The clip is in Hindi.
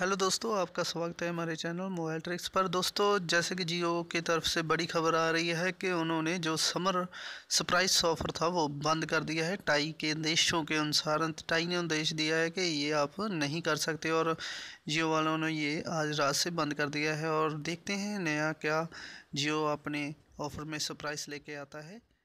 हेलो दोस्तों आपका स्वागत है हमारे चैनल मोबाइल ट्रिक्स पर दोस्तों जैसे कि जियो की तरफ से बड़ी खबर आ रही है कि उन्होंने जो समर सरप्राइज ऑफर था वो बंद कर दिया है टाई के देशों के अनुसार टाई ने उद्देश्य दिया है कि ये आप नहीं कर सकते और जियो वालों ने ये आज रात से बंद कर दिया है और देखते हैं नया क्या जियो अपने ऑफ़र में सरप्राइज़ लेके आता है